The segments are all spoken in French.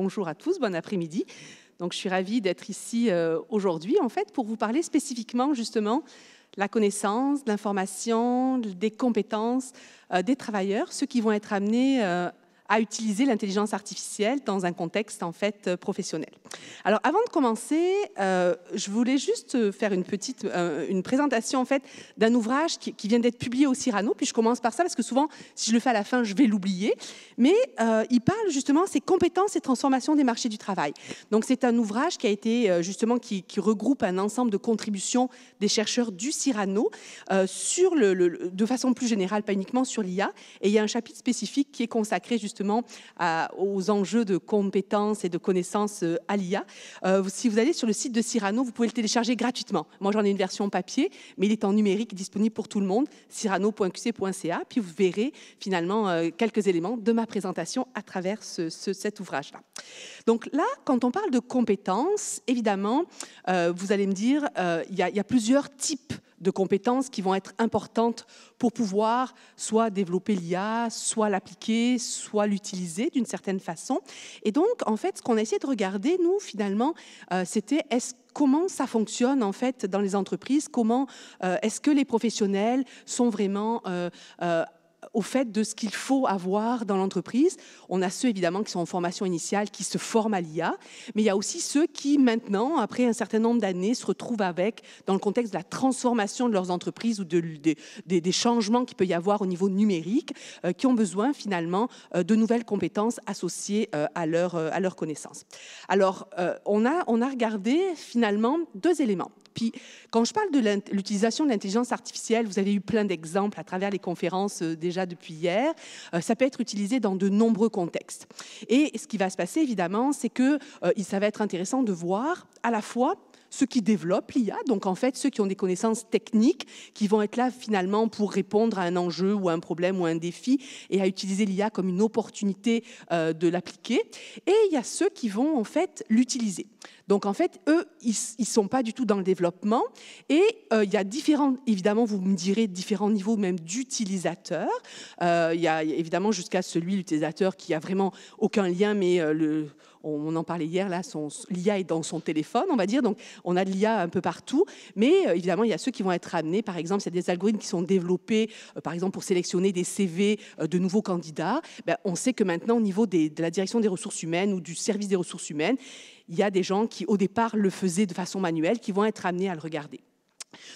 bonjour à tous, bon après-midi. Donc, je suis ravie d'être ici euh, aujourd'hui, en fait, pour vous parler spécifiquement, justement, de la connaissance, de l'information, des compétences euh, des travailleurs, ceux qui vont être amenés euh, à utiliser l'intelligence artificielle dans un contexte en fait euh, professionnel. Alors avant de commencer, euh, je voulais juste euh, faire une petite une présentation en fait d'un ouvrage qui, vient d'être publié au Cyrano. Puis je commence par ça parce que souvent, si je le fais à la fin, je vais l'oublier. Mais il parle justement ces compétences et transformations des marchés du travail. Donc c'est un ouvrage qui a été justement qui, regroupe un ensemble de contributions des chercheurs du Cyrano sur le, de façon plus générale, pas uniquement sur l'IA. Et il y a un chapitre spécifique qui est consacré justement aux enjeux de compétences et de connaissances euh, à l'IA. Euh, si vous allez sur le site de Cyrano, vous pouvez le télécharger gratuitement. Moi, j'en ai une version papier, mais il est en numérique, disponible pour tout le monde, cyrano.qc.ca. Puis vous verrez finalement euh, quelques éléments de ma présentation à travers cet ouvrage-là. Donc là, quand on parle de compétences, évidemment, vous allez me dire, il y, y a plusieurs types de compétences qui vont être importantes pour pouvoir soit développer l'IA, soit l'appliquer, soit l'utiliser d'une certaine façon. Et donc, en fait, ce qu'on a essayé de regarder, nous, finalement, euh, c'était est-ce comment ça fonctionne en fait dans les entreprises, comment euh, est-ce que les professionnels sont vraiment euh, au fait de ce qu'il faut avoir dans l'entreprise. On a ceux évidemment qui sont en formation initiale, qui se forment à l'IA, mais il y a aussi ceux qui maintenant, après un certain nombre d'années, se retrouvent avec dans le contexte de la transformation de leurs entreprises ou de, des changements qu'il peut y avoir au niveau numérique, euh, qui ont besoin finalement euh, de nouvelles compétences associées à leurs à leur euh, connaissances. Alors, on, a, on a regardé finalement deux éléments. Puis, quand je parle de l'utilisation de l'intelligence artificielle, vous avez eu plein d'exemples à travers les conférences des déjà depuis hier. Euh, ça peut être utilisé dans de nombreux contextes. Et ce qui va se passer, évidemment, c'est que ça euh, va être intéressant de voir à la fois ceux qui développent l'IA, donc en fait ceux qui ont des connaissances techniques, qui vont être là finalement pour répondre à un enjeu ou un problème ou un défi, et à utiliser l'IA comme une opportunité euh, de l'appliquer. Et il y a ceux qui vont en fait l'utiliser. Donc en fait, eux, ils ne sont pas du tout dans le développement. Et euh, il y a différents, évidemment, vous me direz, différents niveaux même d'utilisateurs. Euh, il y a évidemment jusqu'à celui, l'utilisateur, qui a vraiment aucun lien, mais le on en parlait hier, là, l'IA est dans son téléphone, on va dire. Donc, on a de l'IA un peu partout. Mais euh, évidemment, il y a ceux qui vont être amenés, par exemple, s'il y a des algorithmes qui sont développés, euh, par exemple, pour sélectionner des CV euh, de nouveaux candidats, ben, on sait que maintenant, au niveau de la direction des ressources humaines ou du service des ressources humaines, il y a des gens qui, au départ, le faisaient de façon manuelle, qui vont être amenés à le regarder.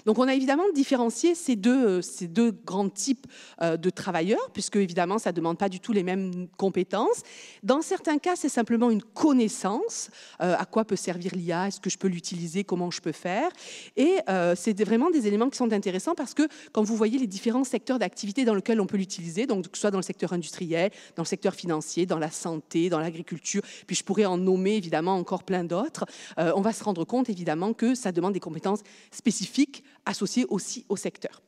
Donc on a évidemment différencié ces deux, euh, ces deux grands types euh, de travailleurs, puisque évidemment ça ne demande pas du tout les mêmes compétences. Dans certains cas, c'est simplement une connaissance, euh, à quoi peut servir l'IA, est-ce que je peux l'utiliser, comment je peux faire. Et c'est vraiment des éléments qui sont intéressants parce que quand vous voyez les différents secteurs d'activité dans lesquels on peut l'utiliser, donc que ce soit dans le secteur industriel, dans le secteur financier, dans la santé, dans l'agriculture, puis je pourrais en nommer évidemment encore plein d'autres, on va se rendre compte évidemment que ça demande des compétences spécifiques associé aussi au secteur.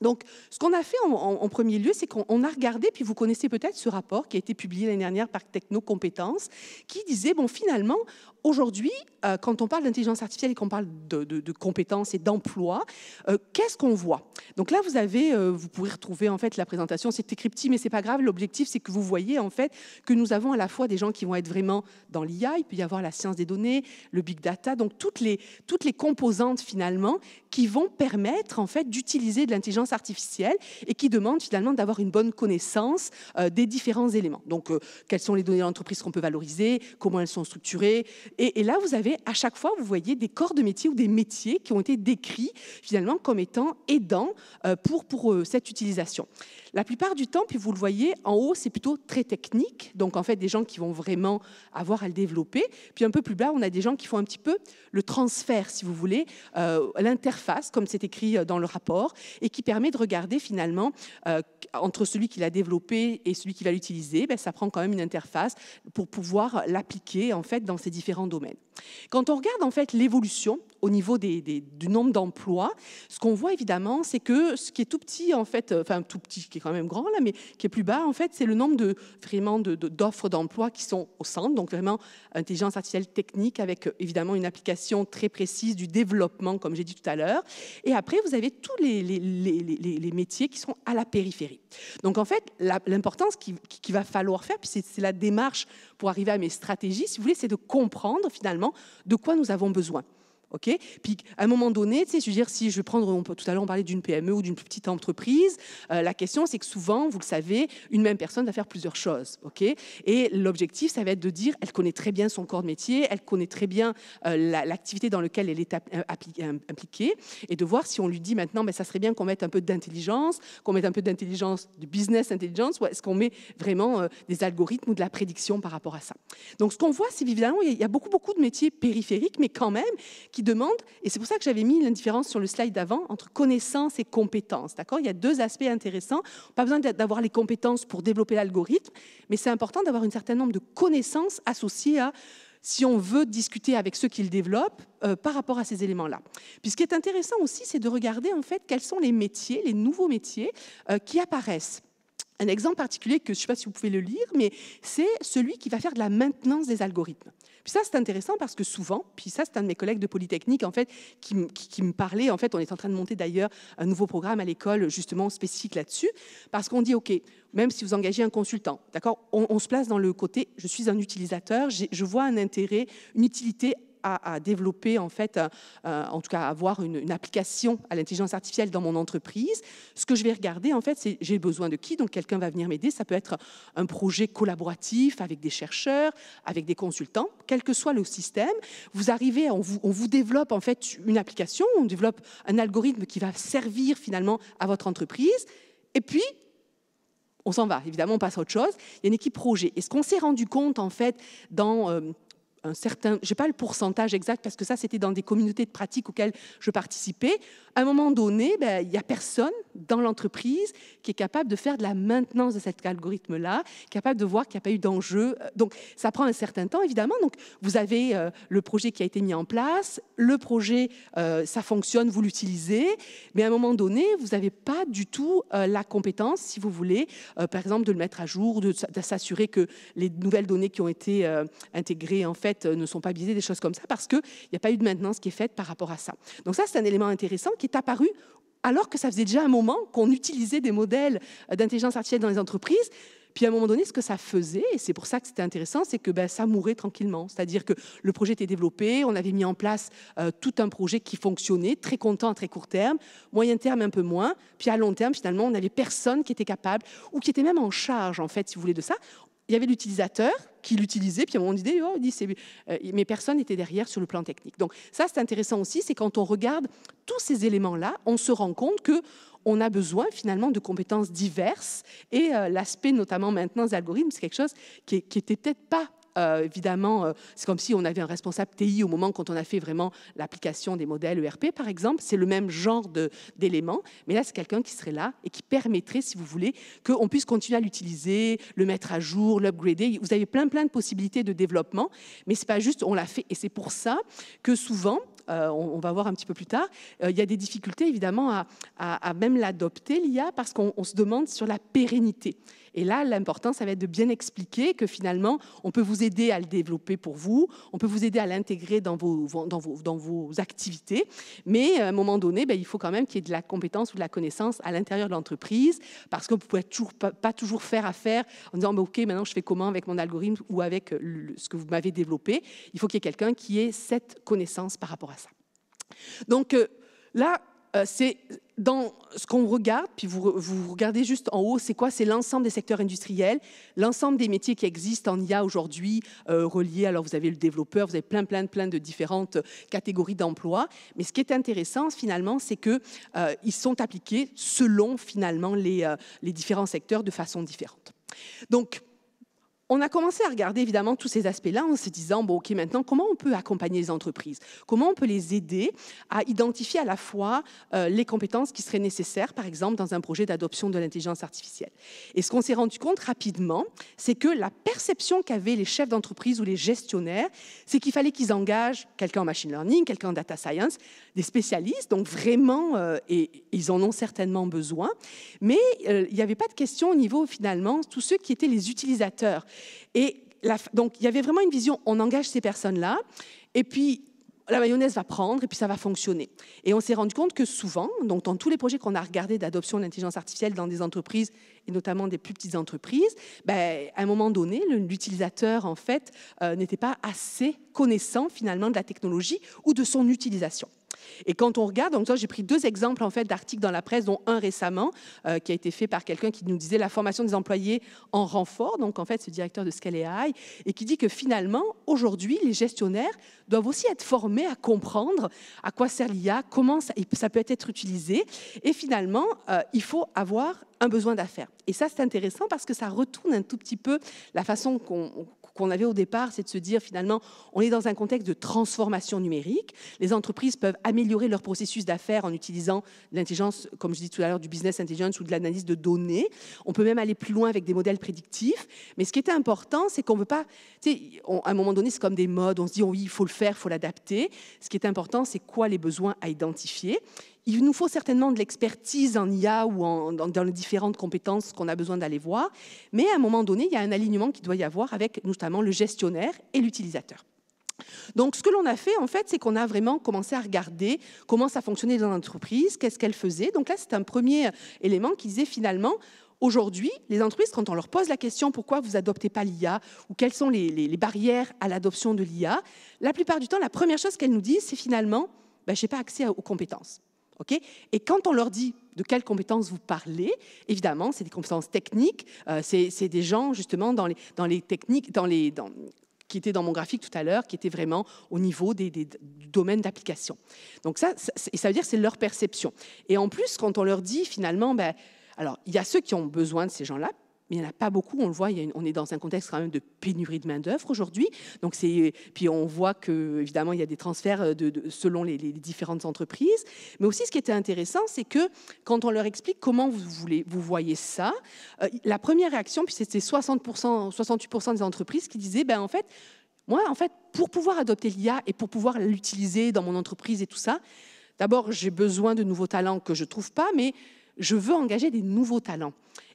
Donc, ce qu'on a fait en, premier lieu, c'est qu'on a regardé, puis vous connaissez peut-être ce rapport qui a été publié l'année dernière par Techno Compétences, qui disait, bon, finalement, aujourd'hui, euh, quand on parle d'intelligence artificielle et qu'on parle de, compétences et d'emploi, euh, qu'est-ce qu'on voit Donc là, vous avez, euh, vous pouvez retrouver en fait la présentation. C'était cryptique, mais c'est pas grave. L'objectif, c'est que vous voyez en fait que nous avons à la fois des gens qui vont être vraiment dans l'IA. Il peut y avoir la science des données, le big data, donc toutes les toutes les composantes finalement qui vont permettre en fait d'utiliser de l'intelligence artificielle et qui demandent finalement d'avoir une bonne connaissance des différents éléments. Donc, quelles sont les données de l'entreprise qu'on peut valoriser, comment elles sont structurées, et, là, vous avez à chaque fois, vous voyez des corps de métier ou des métiers qui ont été décrits finalement comme étant aidants euh, pour euh, cette utilisation. La plupart du temps, puis vous le voyez, en haut, c'est plutôt très technique, donc en fait des gens qui vont vraiment avoir à le développer. Puis un peu plus bas, on a des gens qui font un petit peu le transfert, si vous voulez, euh, l'interface, comme c'est écrit euh, dans le rapport, et qui permet de regarder finalement euh, entre celui qui l'a développé et celui qui va l'utiliser, ben, ça prend quand même une interface pour pouvoir l'appliquer en fait dans ces différents domaines. Quand on regarde en fait l'évolution au niveau des, du nombre d'emplois, ce qu'on voit évidemment, c'est que ce qui est tout petit en fait, euh, enfin tout petit, qui est quand même grand là, mais qui est plus bas en fait, c'est le nombre de vraiment d'offres d'emploi qui sont au centre. Donc vraiment intelligence artificielle technique avec euh, évidemment une application très précise du développement, comme j'ai dit tout à l'heure. Et après, vous avez tous les, les, métiers qui sont à la périphérie. Donc en fait, l'importance qu'il qui va falloir faire, puis c'est la démarche pour arriver à mes stratégies, si vous voulez, c'est de comprendre finalement de quoi nous avons besoin. OK Puis à un moment donné, tu sais, je veux dire, si je vais prendre, on peut, tout à l'heure on parlait d'une PME ou d'une petite entreprise, euh, la question c'est que souvent, vous le savez, une même personne va faire plusieurs choses, OK Et l'objectif, ça va être de dire, elle connaît très bien son corps de métier, elle connaît très bien euh, l'activité dans laquelle elle est euh, impliquée, et de voir si on lui dit maintenant, mais ben, ça serait bien qu'on mette un peu d'intelligence, qu'on mette un peu d'intelligence, de business intelligence, ou est-ce qu'on met vraiment des algorithmes ou de la prédiction par rapport à ça Donc ce qu'on voit, c'est évidemment, il y a beaucoup, beaucoup de métiers périphériques, mais quand même, qui demande, et c'est pour ça que j'avais mis l'indifférence sur le slide d'avant, entre connaissances et compétences. D'accord Il y a deux aspects intéressants. Pas besoin d'avoir les compétences pour développer l'algorithme, mais c'est important d'avoir un certain nombre de connaissances associées à si on veut discuter avec ceux qui le développent euh, par rapport à ces éléments-là. Puis ce qui est intéressant aussi, c'est de regarder en fait quels sont les métiers, les nouveaux métiers euh, qui apparaissent. Un exemple particulier que je ne sais pas si vous pouvez le lire, mais c'est celui qui va faire de la maintenance des algorithmes. Puis ça, c'est intéressant parce que souvent, puis ça, c'est un de mes collègues de Polytechnique, en fait, qui, me parlait, en fait, on est en train de monter d'ailleurs un nouveau programme à l'école, justement, spécifique là-dessus, parce qu'on dit, OK, même si vous engagez un consultant, d'accord, on, on, se place dans le côté, je suis un utilisateur, je vois un intérêt, une utilité à, développer, en fait, euh, euh, en tout cas, avoir une, application à l'intelligence artificielle dans mon entreprise, ce que je vais regarder, en fait, c'est j'ai besoin de qui Donc, quelqu'un va venir m'aider. Ça peut être un projet collaboratif avec des chercheurs, avec des consultants, quel que soit le système. Vous arrivez, on vous, développe, en fait, une application, on développe un algorithme qui va servir, finalement, à votre entreprise. Et puis, on s'en va. Évidemment, on passe à autre chose. Il y a une équipe projet. Et ce qu'on s'est rendu compte, en fait, dans euh, un certain, je n'ai pas le pourcentage exact parce que ça, c'était dans des communautés de pratique auxquelles je participais. À un moment donné, ben, il n'y a personne dans l'entreprise qui est capable de faire de la maintenance de cet algorithme-là, capable de voir qu'il n'y a pas eu d'enjeu. Euh, donc, ça prend un certain temps, évidemment. Donc, vous avez euh, le projet qui a été mis en place, le projet, euh, ça fonctionne, vous l'utilisez, mais à un moment donné, vous n'avez pas du tout la compétence, si vous voulez, par exemple, de le mettre à jour, de, de s'assurer que les nouvelles données qui ont été intégrées, en fait, euh, ne sont pas visées des choses comme ça, parce qu'il n'y a pas eu de maintenance qui est faite par rapport à ça. Donc ça, c'est un élément intéressant qui est apparu alors que ça faisait déjà un moment qu'on utilisait des modèles euh, d'intelligence artificielle dans les entreprises. Puis à un moment donné, ce que ça faisait, et c'est pour ça que c'était intéressant, c'est que ben, ça mourait tranquillement. C'est-à-dire que le projet était développé, on avait mis en place euh, tout un projet qui fonctionnait, très content à très court terme, moyen terme un peu moins, puis à long terme, finalement, on n'avait personne qui était capable, ou qui était même en charge, en fait, si vous voulez, de ça il y avait l'utilisateur qui l'utilisait, puis à un moment donné, oh, dit, euh, mais personne n'était derrière sur le plan technique. Donc ça, c'est intéressant aussi, c'est quand on regarde tous ces éléments-là, on se rend compte que on a besoin finalement de compétences diverses et euh, l'aspect notamment maintenant des algorithmes, c'est quelque chose qui, n'était était peut-être pas euh, évidemment, euh, c'est comme si on avait un responsable TI au moment quand on a fait vraiment l'application des modèles ERP, par exemple. C'est le même genre d'éléments, mais là, c'est quelqu'un qui serait là et qui permettrait, si vous voulez, qu'on puisse continuer à l'utiliser, le mettre à jour, l'upgrader. Vous avez plein, plein de possibilités de développement, mais ce c'est pas juste on l'a fait. Et c'est pour ça que souvent, euh, on, va voir un petit peu plus tard, il y a des difficultés évidemment à, à même l'adopter, l'IA, parce qu'on se demande sur la pérennité. Et là, l'important, ça va être de bien expliquer que finalement, on peut vous aider à le développer pour vous, on peut vous aider à l'intégrer dans vos, dans vos activités, mais à un moment donné, ben, il faut quand même qu'il y ait de la compétence ou de la connaissance à l'intérieur de l'entreprise, parce qu'on ne peut toujours, pas, toujours faire affaire en disant, ben, OK, maintenant je fais comment avec mon algorithme ou avec euh, ce que vous m'avez développé. Il faut qu'il y ait quelqu'un qui ait cette connaissance par rapport à ça. Donc, euh, Là, euh, c'est dans ce qu'on regarde, puis vous, regardez juste en haut, c'est quoi C'est l'ensemble des secteurs industriels, l'ensemble des métiers qui existent en IA aujourd'hui, euh, reliés. Alors, vous avez le développeur, vous avez plein, plein, plein de différentes euh, catégories d'emplois. Mais ce qui est intéressant, finalement, c'est qu'ils ils sont appliqués selon, finalement, les, les différents secteurs de façon différente. Donc, on a commencé à regarder évidemment tous ces aspects-là en se disant, bon, ok, maintenant, comment on peut accompagner les entreprises Comment on peut les aider à identifier à la fois euh, les compétences qui seraient nécessaires, par exemple, dans un projet d'adoption de l'intelligence artificielle Et ce qu'on s'est rendu compte rapidement, c'est que la perception qu'avaient les chefs d'entreprise ou les gestionnaires, c'est qu'il fallait qu'ils engagent quelqu'un en machine learning, quelqu'un en data science, des spécialistes, donc vraiment, euh, et ils en ont certainement besoin, mais euh, il n'y avait pas de question au niveau, finalement, tous ceux qui étaient les utilisateurs et donc, il y avait vraiment une vision, on engage ces personnes-là, et puis la mayonnaise va prendre, et puis ça va fonctionner. Et on s'est rendu compte que souvent, dans tous les projets qu'on a regardés d'adoption de l'intelligence artificielle dans des entreprises, et notamment des plus petites entreprises, ben, à un moment donné, l'utilisateur, en fait, euh, n'était pas assez connaissant, finalement, de la technologie ou de son utilisation. Et quand on regarde, donc j'ai pris deux exemples en fait d'articles dans la presse, dont un récemment euh, qui a été fait par quelqu'un qui nous disait la formation des employés en renfort, donc en fait ce directeur de AI, et qui dit que finalement aujourd'hui les gestionnaires doivent aussi être formés à comprendre à quoi sert l'IA, comment ça, peut être utilisé, et finalement euh, il faut avoir un besoin d'affaires. Et ça, c'est intéressant parce que ça retourne un tout petit peu la façon qu'on avait au départ, c'est de se dire finalement, on est dans un contexte de transformation numérique. Les entreprises peuvent améliorer leur processus d'affaires en utilisant l'intelligence, comme je dis tout à l'heure, du business intelligence ou de l'analyse de données. On peut même aller plus loin avec des modèles prédictifs. Mais ce qui était important, c'est qu'on ne veut pas. à un moment donné, c'est comme des modes. On se dit, oui, il faut le faire, il faut l'adapter. Ce qui est important, c'est quoi les besoins à identifier il nous faut certainement de l'expertise en IA ou dans, les différentes compétences qu'on a besoin d'aller voir, mais à un moment donné, il y a un alignement qui doit y avoir avec notamment le gestionnaire et l'utilisateur. Donc, ce que l'on a fait, en fait, c'est qu'on a vraiment commencé à regarder comment ça fonctionnait dans l'entreprise, qu'est-ce qu'elle faisait. Donc là, c'est un premier élément qui disait finalement, Aujourd'hui, les entreprises, quand on leur pose la question pourquoi vous adoptez pas l'IA ou quelles sont les, barrières à l'adoption de l'IA, la plupart du temps, la première chose qu'elles nous disent, c'est finalement, ben, je n'ai pas accès aux compétences et quand on leur dit de quelles compétences vous parlez, évidemment, c'est des compétences techniques, euh, c'est des gens justement dans les, techniques, qui étaient dans mon graphique tout à l'heure, qui étaient vraiment au niveau des, domaines d'application. Donc ça, ça, veut dire c'est leur perception. Et en plus, quand on leur dit finalement, ben, alors il y a ceux qui ont besoin de ces gens-là, mais il n'y en a pas beaucoup. On le voit, on est dans un contexte quand même de pénurie de main-d'œuvre aujourd'hui. Donc c'est, puis on voit que évidemment il y a des transferts euh, de, selon les, différentes entreprises. Mais aussi, ce qui était intéressant, c'est que quand on leur explique comment vous voulez, vous voyez ça, euh, la première réaction, puis c'était 60%, 68% des entreprises qui disaient, ben en fait, moi en fait, pour pouvoir adopter l'IA et pour pouvoir l'utiliser dans mon entreprise et tout ça, d'abord j'ai besoin de nouveaux talents que je trouve pas, mais je veux engager des nouveaux talents.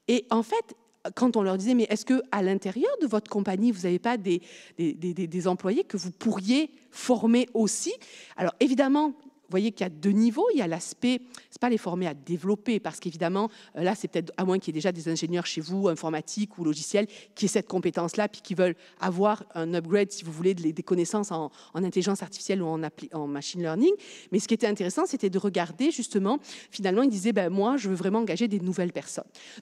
Et en fait, quand on leur disait, mais est-ce que à l'intérieur de votre compagnie, vous n'avez pas des des employés que vous pourriez former aussi Alors évidemment, vous voyez qu'il y a deux niveaux. Il y a l'aspect, c'est pas les former à développer, parce qu'évidemment, euh, là, c'est peut-être à moins qu'il y ait déjà des ingénieurs chez vous, informatiques ou logiciels, qui aient cette compétence-là, puis qui veulent avoir un upgrade, si vous voulez, des connaissances en, intelligence artificielle ou en, en, machine learning. Mais ce qui était intéressant, c'était de regarder justement, finalement, il disait, ben, moi, je veux vraiment engager des nouvelles personnes.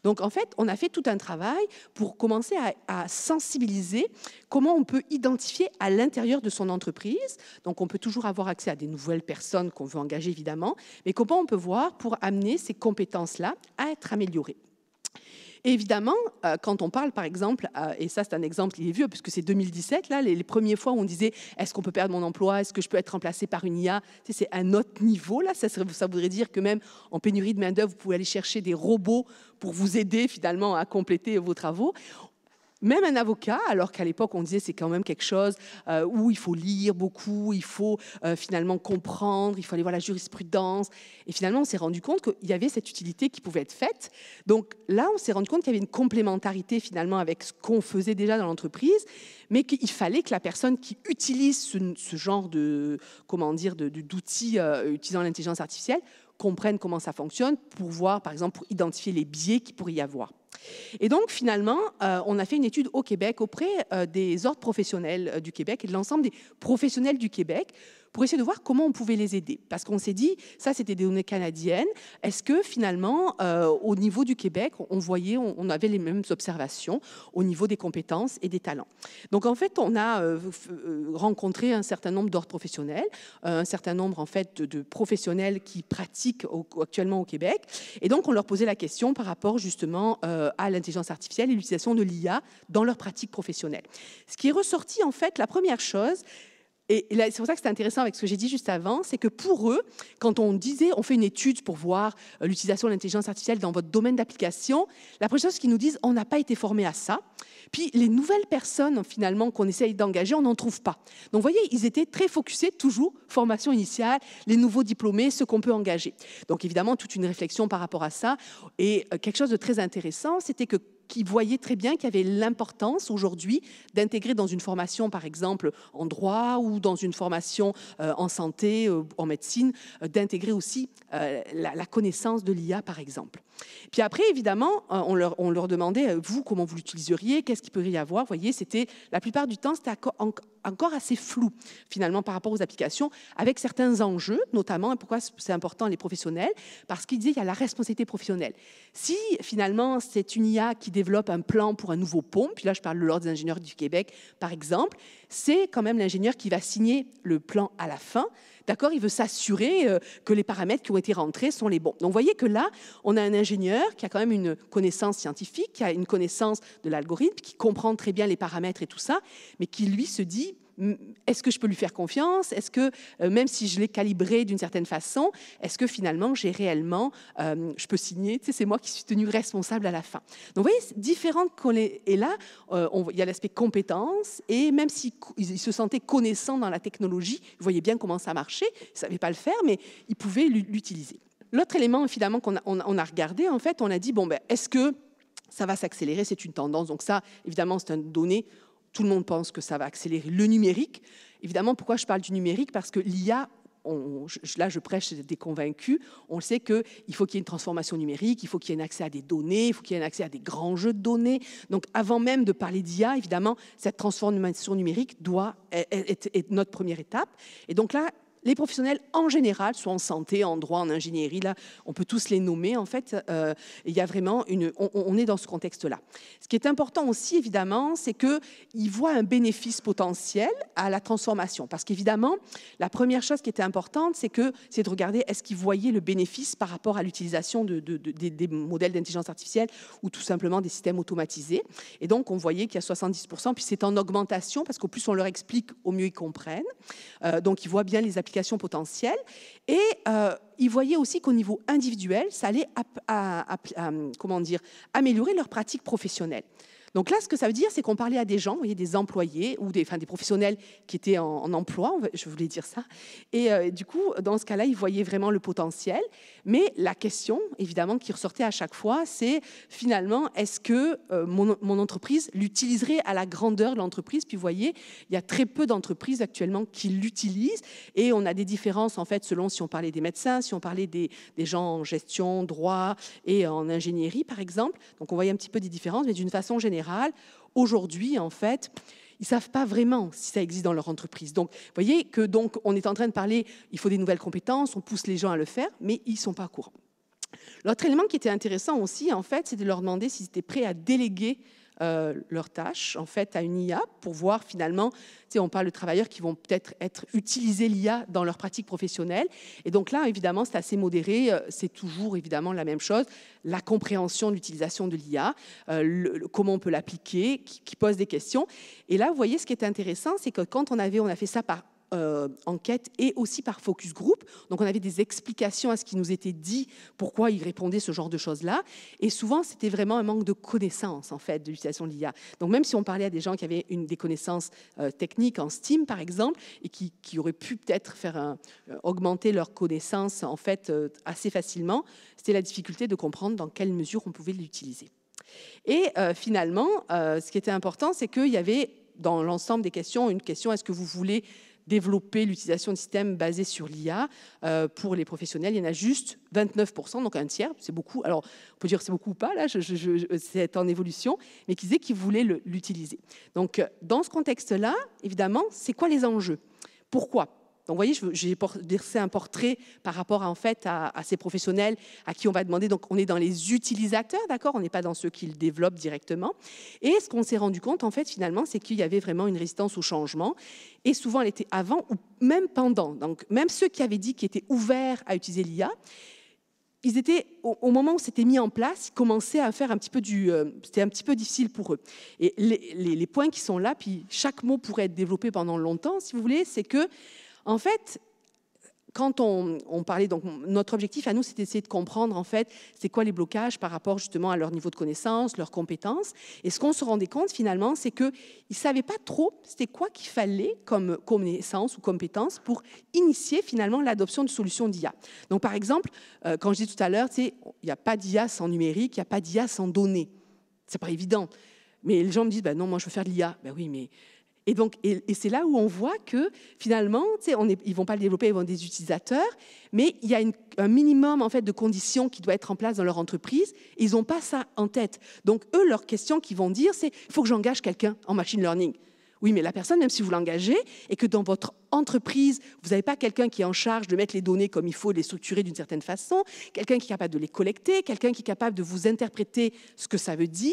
Donc, en fait, on a fait tout un travail pour commencer à, à sensibiliser comment on peut identifier à l'intérieur de son entreprise. Donc, on peut toujours avoir accès à des nouvelles personnes qu'on veut engager évidemment, mais comment on peut voir pour amener ces compétences-là à être améliorées. évidemment, euh, quand on parle, par exemple, euh, et ça c'est un exemple, qui est vieux, puisque c'est 2017, là, les, premières fois où on disait est-ce qu'on peut perdre mon emploi, est-ce que je peux être remplacé par une IA, c'est un autre niveau, là, ça, ça voudrait dire que même en pénurie de main-d'œuvre, vous pouvez aller chercher des robots pour vous aider finalement à compléter vos travaux même un avocat, alors qu'à l'époque on disait c'est quand même quelque chose euh, où il faut lire beaucoup, il faut euh, finalement comprendre, il faut aller voir la jurisprudence. Et finalement on s'est rendu compte qu'il y avait cette utilité qui pouvait être faite. Donc là on s'est rendu compte qu'il y avait une complémentarité finalement avec ce qu'on faisait déjà dans l'entreprise, mais qu'il fallait que la personne qui utilise ce, genre de comment dire d'outils euh, utilisant l'intelligence artificielle comprenne comment ça fonctionne pour voir par exemple pour identifier les biais qu'il pourrait y avoir. Et donc, finalement, euh, on a fait une étude au Québec auprès euh, des ordres professionnels euh, du Québec et de l'ensemble des professionnels du Québec pour essayer de voir comment on pouvait les aider. Parce qu'on s'est dit, ça c'était des données canadiennes, est-ce que finalement, euh, au niveau du Québec, on voyait, on, avait les mêmes observations au niveau des compétences et des talents. Donc en fait, on a euh, euh, rencontré un certain nombre d'ordres professionnels, un certain nombre en fait de, professionnels qui pratiquent actuellement au Québec, et donc on leur posait la question par rapport justement à l'intelligence artificielle et l'utilisation de l'IA dans leur pratique professionnelle. Ce qui est ressorti en fait, la première chose, et c'est pour ça que c'est intéressant avec ce que j'ai dit juste avant, c'est que pour eux, quand on disait, on fait une étude pour voir euh, l'utilisation de l'intelligence artificielle dans votre domaine d'application, la première chose qu'ils nous disent, on n'a pas été formé à ça. Puis les nouvelles personnes, finalement, qu'on essaye d'engager, on n'en trouve pas. Donc, vous voyez, ils étaient très focusés, toujours, formation initiale, les nouveaux diplômés, ce qu'on peut engager. Donc, évidemment, toute une réflexion par rapport à ça. Et euh, quelque chose de très intéressant, c'était que qui voyaient très bien qu'il y avait l'importance aujourd'hui d'intégrer dans une formation, par exemple, en droit ou dans une formation euh, en santé, euh, en médecine, euh, d'intégrer aussi la, connaissance de l'IA, par exemple. Puis après, évidemment, euh, on leur, demandait, euh, vous, comment vous l'utiliseriez, qu'est-ce qu'il pourrait y avoir. Vous voyez, c'était, la plupart du temps, c'était encore assez flou, finalement, par rapport aux applications, avec certains enjeux, notamment, pourquoi c'est important les professionnels, parce qu'ils disaient, il y a la responsabilité professionnelle. Si, finalement, c'est une IA qui développe un plan pour un nouveau pont, puis là, je parle de l'Ordre des ingénieurs du Québec, par exemple, c'est quand même l'ingénieur qui va signer le plan à la fin. D'accord Il veut s'assurer euh, que les paramètres qui ont été rentrés sont les bons. Donc vous voyez que là, on a un ingénieur qui a quand même une connaissance scientifique, qui a une connaissance de l'algorithme, qui comprend très bien les paramètres et tout ça, mais qui lui se dit, est-ce que je peux lui faire confiance Est-ce que, euh, même si je l'ai calibré d'une certaine façon, est-ce que finalement j'ai réellement, euh, je peux signer C'est moi qui suis tenu responsable à la fin. Donc vous voyez, différentes. Et là, euh, il y a l'aspect compétence, et même s'ils se sentaient connaissant dans la technologie, vous voyaient bien comment ça marchait, ils ne savaient pas le faire, mais ils pouvaient l'utiliser. L'autre élément, finalement, qu'on a, regardé, en fait, on a dit, bon, ben, est-ce que ça va s'accélérer, c'est une tendance. Donc ça, évidemment, c'est une donnée. Tout le monde pense que ça va accélérer le numérique. Évidemment, pourquoi je parle du numérique Parce que l'IA on, là je prêche des convaincus, on sait qu'il faut qu'il y ait une transformation numérique, il faut qu'il y ait un accès à des données, il faut qu'il y ait un accès à des grands jeux de données. Donc avant même de parler d'IA, évidemment, cette transformation numérique doit être, notre première étape. Et donc là, les professionnels en général, soit en santé, en droit, en ingénierie, là, on peut tous les nommer en fait. Euh, il y a vraiment une, on, est dans ce contexte-là. Ce qui est important aussi, évidemment, c'est que ils voient un bénéfice potentiel à la transformation, parce qu'évidemment, la première chose qui était importante, c'est que c'est de regarder est-ce qu'ils voyaient le bénéfice par rapport à l'utilisation de, des, modèles d'intelligence artificielle ou tout simplement des systèmes automatisés. Et donc, on voyait qu'il y a 70%, puis c'est en augmentation parce qu'au plus on leur explique, au mieux ils comprennent. Euh, donc, ils voient bien les applications potentielle Et euh, ils voyaient aussi qu'au niveau individuel, ça allait améliorer leur pratique professionnelle. Donc là, ce que ça veut dire, c'est qu'on parlait à des gens, vous voyez, des employés ou des, des professionnels qui étaient en, emploi, je voulais dire ça. Et euh, du coup, dans ce cas-là, ils voyaient vraiment le potentiel. Mais la question, évidemment, qui ressortait à chaque fois, c'est finalement, est-ce que euh, mon, entreprise l'utiliserait à la grandeur de l'entreprise Puis vous voyez, il y a très peu d'entreprises actuellement qui l'utilisent. Et on a des différences, en fait, selon si on parlait des médecins, si on parlait des, des gens en gestion, droit et en ingénierie, par exemple. Donc on voyait un petit peu des différences, mais d'une façon générale, aujourd'hui, en fait, ils savent pas vraiment si ça existe dans leur entreprise. Donc, vous voyez que donc on est en train de parler, il faut des nouvelles compétences, on pousse les gens à le faire, mais ils sont pas au courant. L'autre élément qui était intéressant aussi, en fait, c'est de leur demander s'ils étaient prêts à déléguer euh, leurs tâches en fait à une IA pour voir finalement, on parle de travailleurs qui vont peut-être être utiliser l'IA dans leur pratique professionnelle. Et donc là, évidemment, c'est assez modéré. Euh, c'est toujours évidemment la même chose, la compréhension de l'utilisation de l'IA, euh, comment on peut l'appliquer, qui, qui, pose des questions. Et là, vous voyez, ce qui est intéressant, c'est que quand on avait, on a fait ça par euh, enquête et aussi par focus group. Donc on avait des explications à ce qui nous était dit, pourquoi ils répondaient ce genre de choses-là. Et souvent, c'était vraiment un manque de connaissances, en fait, de l'utilisation de l'IA. Donc même si on parlait à des gens qui avaient une, des connaissances euh, techniques en STEAM, par exemple, et qui, qui auraient pu peut-être faire euh, augmenter leurs connaissances, en fait, assez facilement, c'était la difficulté de comprendre dans quelle mesure on pouvait l'utiliser. Et finalement, ce qui était important, c'est qu'il y avait dans l'ensemble des questions une question, est-ce que vous voulez développer l'utilisation de systèmes basés sur l'IA. Euh, pour les professionnels, il y en a juste 29%, donc un tiers, c'est beaucoup. Alors, on peut dire c'est beaucoup ou pas, là, c'est en évolution, mais qui disaient qu'ils voulaient l'utiliser. Donc, euh, dans ce contexte-là, évidemment, c'est quoi les enjeux Pourquoi donc, vous voyez, j'ai dressé un portrait par rapport à, en fait à, ces professionnels à qui on va demander. Donc, on est dans les utilisateurs, d'accord On n'est pas dans ceux qui le développent directement. Et ce qu'on s'est rendu compte, en fait, finalement, c'est qu'il y avait vraiment une résistance au changement. Et souvent, elle était avant ou même pendant. Donc, même ceux qui avaient dit qu'ils étaient ouverts à utiliser l'IA, ils étaient, au, moment où c'était mis en place, ils commençaient à faire un petit peu du... Euh, c'était un petit peu difficile pour eux. Et les, points qui sont là, puis chaque mot pourrait être développé pendant longtemps, si vous voulez, c'est que en fait, quand on, parlait, donc notre objectif à nous, c'était d'essayer de comprendre en fait, c'est quoi les blocages par rapport justement à leur niveau de connaissance, leurs compétences. Et ce qu'on se rendait compte finalement, c'est qu'ils ne savaient pas trop c'était quoi qu'il fallait comme connaissance ou compétence pour initier finalement l'adoption de solutions d'IA. Donc par exemple, euh, quand je dis tout à l'heure, il n'y a pas d'IA sans numérique, il n'y a pas d'IA sans données. C'est pas évident. Mais les gens me disent, ben non, moi je veux faire de l'IA. Ben oui, mais et c'est là où on voit que finalement, on ne ils vont pas le développer, ils vont des utilisateurs, mais il y a un minimum en fait de conditions qui doit être en place dans leur entreprise. Ils n'ont pas ça en tête. Donc eux, leur question qu'ils vont dire, c'est faut que j'engage quelqu'un en machine learning. Oui, mais la personne, même si vous l'engagez et que dans votre entreprise, vous n'avez pas quelqu'un qui est en charge de mettre les données comme il faut, de les structurer d'une certaine façon, quelqu'un qui est capable de les collecter, quelqu'un qui est capable de vous interpréter ce que ça veut dire,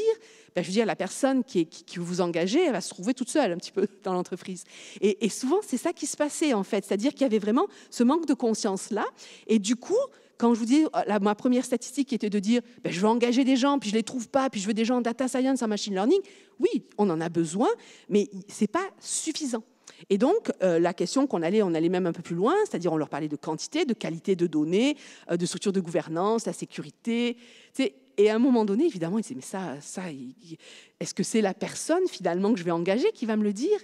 ben, je veux dire, la personne qui, vous engagez, elle va se trouver toute seule un petit peu dans l'entreprise. Et, et souvent, c'est ça qui se passait en fait, c'est-à-dire qu'il y avait vraiment ce manque de conscience-là. Et du coup, quand je vous dis, euh, ma première statistique était de dire, ben, je veux engager des gens, puis je ne les trouve pas, puis je veux des gens en data science, en machine learning, oui, on en a besoin, mais ce n'est pas suffisant. Et donc, euh, la question qu'on allait, on allait même un peu plus loin, c'est-à-dire on leur parlait de quantité, de qualité de données, euh, de structure de gouvernance, la sécurité. Et à un moment donné, évidemment, ils disaient, mais ça, ça est-ce que c'est la personne finalement que je vais engager qui va me le dire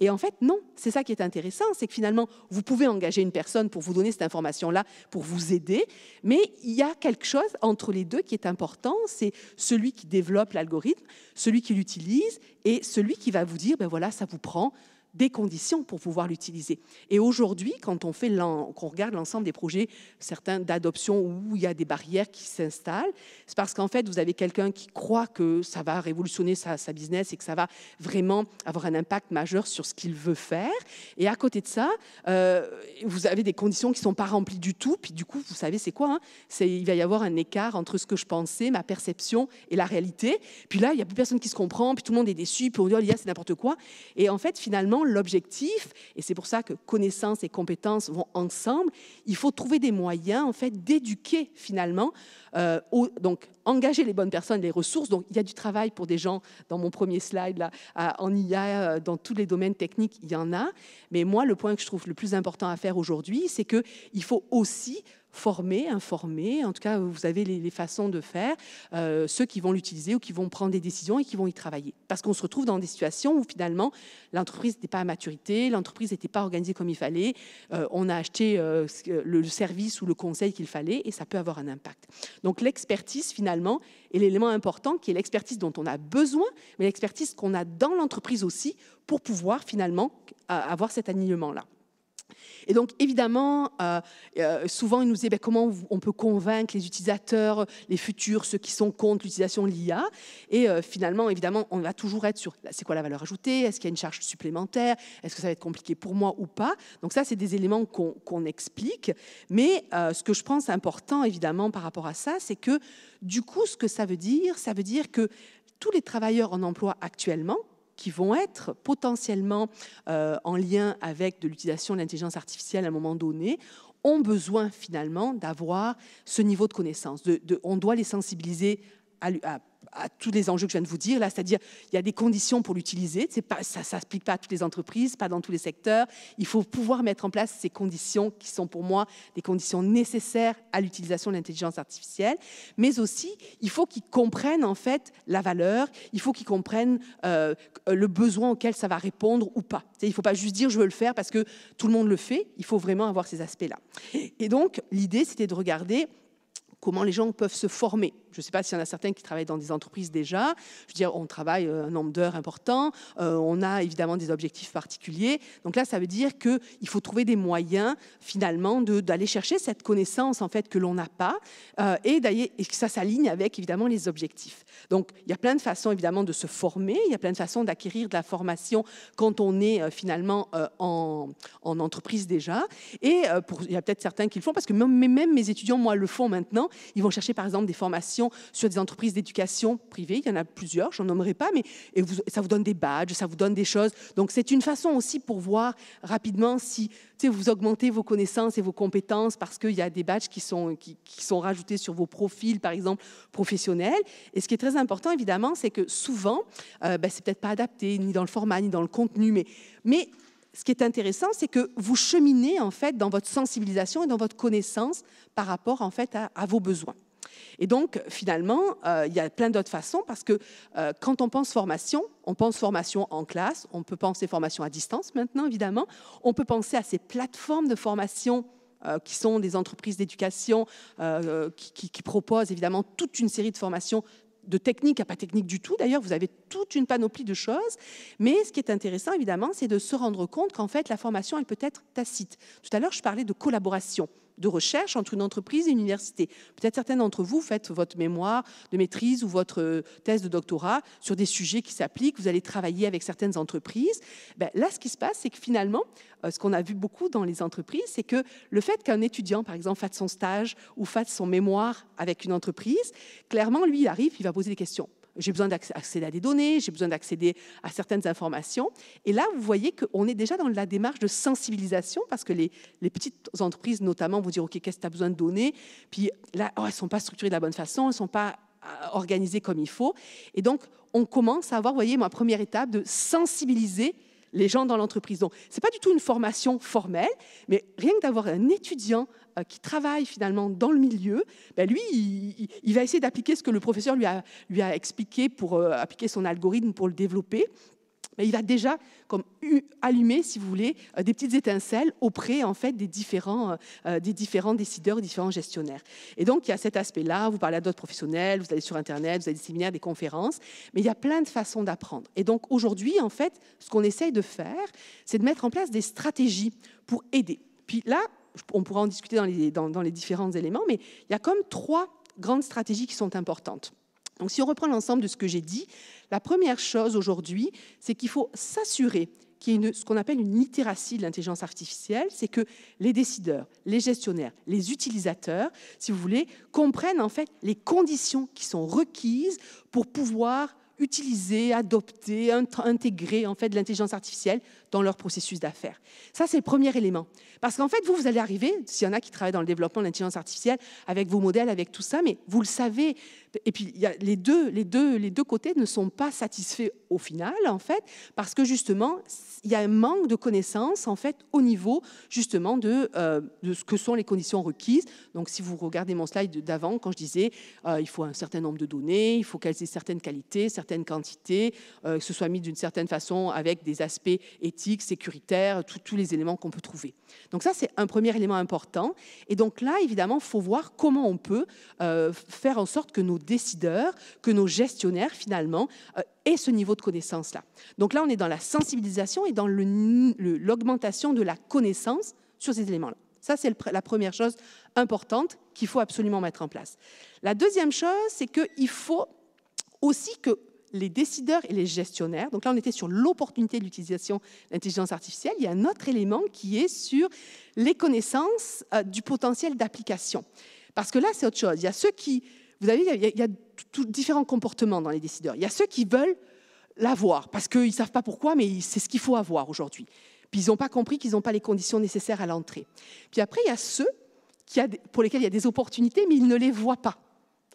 et en fait, non, c'est ça qui est intéressant, c'est que finalement, vous pouvez engager une personne pour vous donner cette information-là, pour vous aider, mais il y a quelque chose entre les deux qui est important, c'est celui qui développe l'algorithme, celui qui l'utilise et celui qui va vous dire, ben voilà, ça vous prend des conditions pour pouvoir l'utiliser. Et aujourd'hui, quand on, fait on regarde l'ensemble des projets, certains d'adoption où il y a des barrières qui s'installent, c'est parce qu'en fait, vous avez quelqu'un qui croit que ça va révolutionner sa, business et que ça va vraiment avoir un impact majeur sur ce qu'il veut faire. Et à côté de ça, euh, vous avez des conditions qui ne sont pas remplies du tout. Puis du coup, vous savez, c'est quoi hein Il va y avoir un écart entre ce que je pensais, ma perception et la réalité. Puis là, il n'y a plus personne qui se comprend, puis tout le monde est déçu, puis on dit, oh, c'est n'importe quoi. Et en fait, finalement, l'objectif, et c'est pour ça que connaissances et compétences vont ensemble, il faut trouver des moyens en fait d'éduquer finalement, euh, donc engager les bonnes personnes, les ressources. Donc il y a du travail pour des gens dans mon premier slide là, en IA, euh, dans tous les domaines techniques, il y en a. Mais moi, le point que je trouve le plus important à faire aujourd'hui, c'est que il faut aussi former, informer, En tout cas, vous avez les, façons de faire, euh, ceux qui vont l'utiliser ou qui vont prendre des décisions et qui vont y travailler. Parce qu'on se retrouve dans des situations où finalement, l'entreprise n'était pas à maturité, l'entreprise n'était pas organisée comme il fallait, euh, on a acheté euh, le service ou le conseil qu'il fallait et ça peut avoir un impact. Donc l'expertise finalement est l'élément important qui est l'expertise dont on a besoin, mais l'expertise qu'on a dans l'entreprise aussi pour pouvoir finalement avoir cet alignement-là. Et donc, évidemment, euh, euh, souvent, il nous disent ben, comment on peut convaincre les utilisateurs, les futurs, ceux qui sont contre l'utilisation de l'IA. Et euh, finalement, évidemment, on va toujours être sur c'est quoi la valeur ajoutée Est-ce qu'il y a une charge supplémentaire Est-ce que ça va être compliqué pour moi ou pas Donc, ça, c'est des éléments qu'on explique. Mais ce que je pense important, évidemment, par rapport à ça, c'est que du coup, ce que ça veut dire, ça veut dire que tous les travailleurs en emploi actuellement, qui vont être potentiellement euh, en lien avec de l'utilisation de l'intelligence artificielle à un moment donné, ont besoin finalement d'avoir ce niveau de connaissance. De, on doit les sensibiliser à, à, à tous les enjeux que je viens de vous dire, c'est-à-dire il y a des conditions pour l'utiliser, pas, ça ne s'applique pas à toutes les entreprises, pas dans tous les secteurs, il faut pouvoir mettre en place ces conditions qui sont pour moi des conditions nécessaires à l'utilisation de l'intelligence artificielle, mais aussi il faut qu'ils comprennent en fait la valeur, il faut qu'ils comprennent euh, le besoin auquel ça va répondre ou pas. il ne faut pas juste dire je veux le faire parce que tout le monde le fait, il faut vraiment avoir ces aspects-là. Et donc l'idée c'était de regarder comment les gens peuvent se former je ne sais pas s'il y en a certains qui travaillent dans des entreprises déjà. Je veux dire, on travaille euh, un nombre d'heures important, euh, on a évidemment des objectifs particuliers. Donc là, ça veut dire qu'il faut trouver des moyens, finalement, d'aller chercher cette connaissance, en fait, que l'on n'a pas, euh, et, et que ça s'aligne avec, évidemment, les objectifs. Donc, il y a plein de façons, évidemment, de se former, il y a plein de façons d'acquérir de la formation quand on est, finalement, en, entreprise déjà. Et il y a peut-être certains qui le font, parce que même mes étudiants, moi, le font maintenant. Ils vont chercher, par exemple, des formations sur des entreprises d'éducation privée. Il y en a plusieurs, je n'en nommerai pas, mais ça vous donne des badges, ça vous donne des choses. Donc, c'est une façon aussi pour voir rapidement si vous augmentez vos connaissances et vos compétences parce qu'il y a des badges qui sont, rajoutés sur vos profils, par exemple, professionnels. Et ce qui est très important, évidemment, c'est que souvent, euh, ben, ce n'est peut-être pas adapté, ni dans le format, ni dans le contenu, mais, ce qui est intéressant, c'est que vous cheminez en fait dans votre sensibilisation et dans votre connaissance par rapport en fait à vos besoins. Et donc, finalement, euh, il y a plein d'autres façons parce que euh, quand on pense formation, on pense formation en classe, on peut penser formation à distance maintenant, évidemment, on peut penser à ces plateformes de formation euh, qui sont des entreprises d'éducation qui, qui proposent évidemment toute une série de formations de technique à ah, pas technique du tout. D'ailleurs, vous avez toute une panoplie de choses. Mais ce qui est intéressant, évidemment, c'est de se rendre compte qu'en fait, la formation, elle peut être tacite. Tout à l'heure, je parlais de collaboration de recherche entre une entreprise et une université. Peut-être certains d'entre vous faites votre mémoire de maîtrise ou votre euh, thèse de doctorat sur des sujets qui s'appliquent, vous allez travailler avec certaines entreprises. Ben, là, ce qui se passe, c'est que finalement, euh, ce qu'on a vu beaucoup dans les entreprises, c'est que le fait qu'un étudiant, par exemple, fasse son stage ou fasse son mémoire avec une entreprise, clairement, lui, il arrive, il va poser des questions j'ai besoin d'accéder à des données, j'ai besoin d'accéder à certaines informations. Et là, vous voyez qu'on est déjà dans la démarche de sensibilisation parce que les, petites entreprises, notamment, vont dire OK, qu'est-ce que tu as besoin de données Puis là, oh, elles ne sont pas structurées de la bonne façon, elles ne sont pas euh, organisées comme il faut. Et donc, on commence à avoir, vous voyez, ma première étape de sensibiliser les gens dans l'entreprise. Donc, ce n'est pas du tout une formation formelle, mais rien que d'avoir un étudiant euh, qui travaille finalement dans le milieu, ben lui, il, va essayer d'appliquer ce que le professeur lui a, lui a expliqué pour euh, appliquer son algorithme, pour le développer mais il va déjà comme allumer, si vous voulez, euh, des petites étincelles auprès en fait des différents, décideurs, euh, des différents décideurs, différents gestionnaires. Et donc il y a cet aspect-là. Vous parlez à d'autres professionnels, vous allez sur Internet, vous avez des séminaires, des conférences, mais il y a plein de façons d'apprendre. Et donc aujourd'hui, en fait, ce qu'on essaye de faire, c'est de mettre en place des stratégies pour aider. Puis là, on pourra en discuter dans les différents éléments, mais il y a comme trois grandes stratégies qui sont importantes. Donc si on reprend l'ensemble de ce que j'ai dit, la première chose aujourd'hui, c'est qu'il faut s'assurer qu'il y ait ce qu'on appelle une littératie de l'intelligence artificielle, c'est que les décideurs, les gestionnaires, les utilisateurs, si vous voulez, comprennent en fait les conditions qui sont requises pour pouvoir utiliser, adopter, intégrer en fait l'intelligence artificielle dans leur processus d'affaires. Ça, c'est le premier élément. Parce qu'en fait, vous, vous allez arriver, s'il y en a qui travaillent dans le développement de l'intelligence artificielle, avec vos modèles, avec tout ça, mais vous le savez. Et puis, les, deux, les, deux, les deux côtés ne sont pas satisfaits au final, en fait, parce que justement, il y a un manque de connaissances, en fait, au niveau, justement, de, euh, de ce que sont les conditions requises. Donc, si vous regardez mon slide d'avant, quand je disais, euh, il faut un certain nombre de données, il faut qu'elles aient certaines qualités, certaines certaine quantité, euh, que ce soit mis d'une certaine façon avec des aspects éthiques, sécuritaires, tous les éléments qu'on peut trouver. Donc ça, c'est un premier élément important. Et donc là, évidemment, il faut voir comment on peut euh, faire en sorte que nos décideurs, que nos gestionnaires, finalement, euh, aient ce niveau de connaissance-là. Donc là, on est dans la sensibilisation et dans l'augmentation de la connaissance sur ces éléments-là. Ça, c'est la première chose importante qu'il faut absolument mettre en place. La deuxième chose, c'est il faut aussi que les décideurs et les gestionnaires. Donc là, on était sur l'opportunité de l'utilisation de l'intelligence artificielle. Il y a un autre élément qui est sur les connaissances euh, du potentiel d'application. Parce que là, c'est autre chose. Il y a ceux qui, vous avez, il y a, différents comportements dans les décideurs. Il y a ceux qui veulent l'avoir, parce qu'ils ne savent pas pourquoi, mais c'est ce qu'il faut avoir aujourd'hui. Puis ils n'ont pas compris qu'ils n'ont pas les conditions nécessaires à l'entrée. Puis après, il y a ceux qui a, pour lesquels il y a des opportunités, mais ils ne les voient pas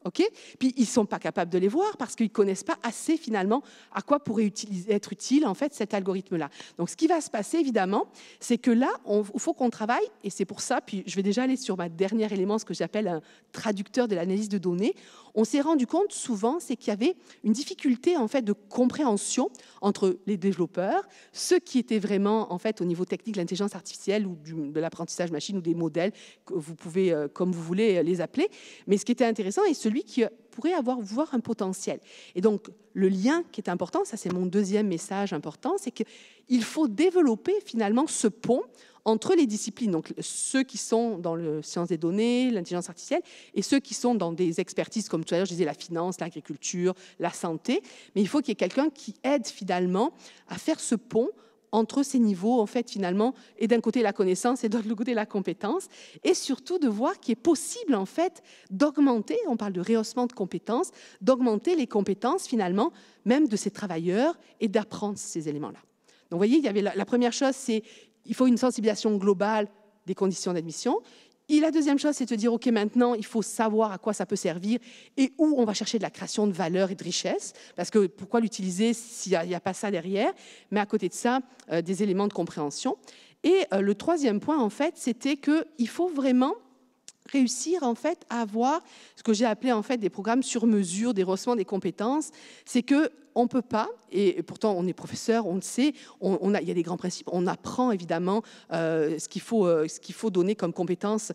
ok Puis ils sont pas capables de les voir parce qu'ils connaissent pas assez finalement à quoi pourrait utiliser, être utile en fait cet algorithme-là. Donc ce qui va se passer évidemment, c'est que là, il faut qu'on travaille et c'est pour ça. Puis je vais déjà aller sur ma dernière élément, ce que j'appelle un traducteur de l'analyse de données. On s'est rendu compte souvent, c'est qu'il y avait une difficulté en fait de compréhension entre les développeurs, ceux qui étaient vraiment en fait au niveau technique de l'intelligence artificielle ou de l'apprentissage machine ou des modèles que vous pouvez euh, comme vous voulez euh, les appeler. Mais ce qui était intéressant et celui lui qui pourrait avoir voir un potentiel. Et donc le lien qui est important, ça c'est mon deuxième message important, c'est qu'il faut développer finalement ce pont entre les disciplines, donc ceux qui sont dans le sciences des données, l'intelligence artificielle, et ceux qui sont dans des expertises comme tout à l'heure, je disais la finance, l'agriculture, la santé. Mais il faut qu'il y ait quelqu'un qui aide finalement à faire ce pont entre ces niveaux, en fait, finalement, et d'un côté la connaissance et de l'autre côté la compétence, et surtout de voir qu'il est possible, en fait, d'augmenter, on parle de rehaussement de compétences, d'augmenter les compétences, finalement, même de ces travailleurs et d'apprendre ces éléments-là. Donc, vous voyez, il y avait la, la première chose, c'est il faut une sensibilisation globale des conditions d'admission. Et la deuxième chose, c'est de dire, OK, maintenant, il faut savoir à quoi ça peut servir et où on va chercher de la création de valeur et de richesse, parce que pourquoi l'utiliser s'il n'y a, pas ça derrière, mais à côté de ça, euh, des éléments de compréhension. Et euh, le troisième point, en fait, c'était qu'il faut vraiment réussir en fait à avoir ce que j'ai appelé en fait des programmes sur mesure, des rossements des compétences, c'est que on ne peut pas, et pourtant on est professeur, on le sait, on, a, il y a des grands principes, on apprend évidemment euh, ce qu'il faut, euh, ce faut donner comme compétences